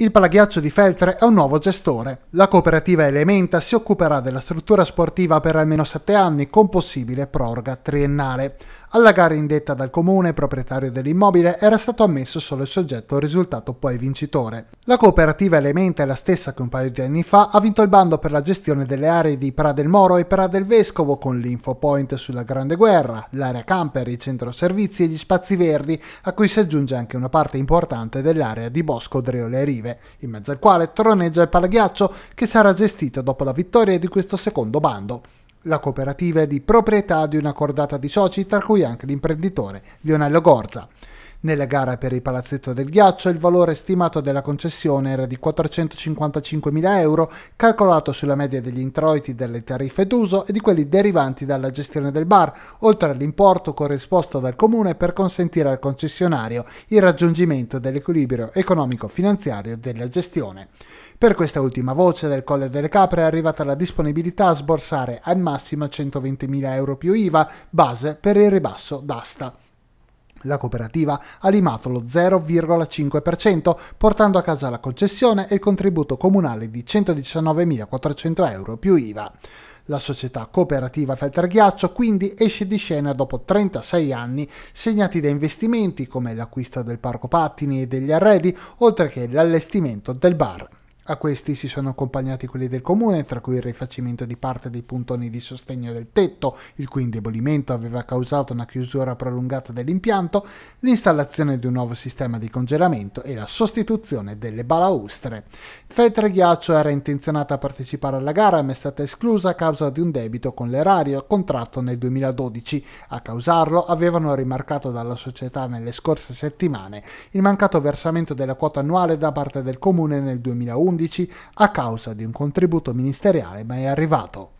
Il Palaghiaccio di Feltre è un nuovo gestore. La cooperativa Elementa si occuperà della struttura sportiva per almeno 7 anni con possibile proroga triennale. Alla gara indetta dal comune proprietario dell'immobile era stato ammesso solo il soggetto risultato poi vincitore. La cooperativa Elementa è la stessa che un paio di anni fa ha vinto il bando per la gestione delle aree di Pra del Moro e Pra del Vescovo con l'Infopoint sulla Grande Guerra, l'area camper, il centro servizi e gli spazi verdi, a cui si aggiunge anche una parte importante dell'area di Bosco Dreole Rive, in mezzo al quale troneggia il palaghiaccio che sarà gestito dopo la vittoria di questo secondo bando. La cooperativa è di proprietà di una cordata di soci, tra cui anche l'imprenditore Lionello Gorza. Nella gara per il palazzetto del ghiaccio il valore stimato della concessione era di 455.000 euro, calcolato sulla media degli introiti delle tariffe d'uso e di quelli derivanti dalla gestione del bar, oltre all'importo corrisposto dal comune per consentire al concessionario il raggiungimento dell'equilibrio economico-finanziario della gestione. Per questa ultima voce del Colle delle Capre è arrivata la disponibilità a sborsare al massimo 120.000 euro più IVA, base per il ribasso d'asta. La cooperativa ha limato lo 0,5%, portando a casa la concessione e il contributo comunale di 119.400 euro più IVA. La società cooperativa Felterghiaccio quindi esce di scena dopo 36 anni segnati da investimenti come l'acquisto del parco pattini e degli arredi, oltre che l'allestimento del bar. A questi si sono accompagnati quelli del comune, tra cui il rifacimento di parte dei puntoni di sostegno del tetto, il cui indebolimento aveva causato una chiusura prolungata dell'impianto, l'installazione di un nuovo sistema di congelamento e la sostituzione delle balaustre. Fetre Ghiaccio era intenzionata a partecipare alla gara ma è stata esclusa a causa di un debito con l'erario contratto nel 2012. A causarlo avevano rimarcato dalla società nelle scorse settimane il mancato versamento della quota annuale da parte del comune nel 2011 2011 a causa di un contributo ministeriale mai arrivato.